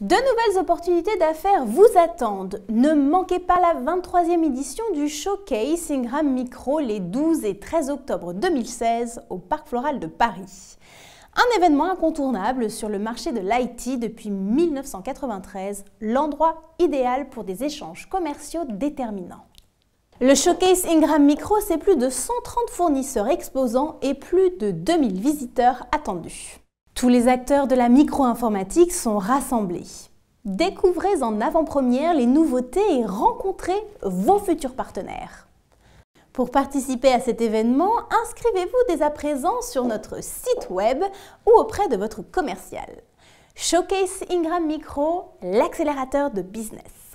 De nouvelles opportunités d'affaires vous attendent. Ne manquez pas la 23e édition du Showcase Ingram Micro les 12 et 13 octobre 2016 au Parc Floral de Paris. Un événement incontournable sur le marché de l'IT depuis 1993, l'endroit idéal pour des échanges commerciaux déterminants. Le showcase Ingram Micro, c'est plus de 130 fournisseurs exposants et plus de 2000 visiteurs attendus. Tous les acteurs de la micro-informatique sont rassemblés. Découvrez en avant-première les nouveautés et rencontrez vos futurs partenaires. Pour participer à cet événement, inscrivez-vous dès à présent sur notre site web ou auprès de votre commercial. Showcase Ingram Micro, l'accélérateur de business.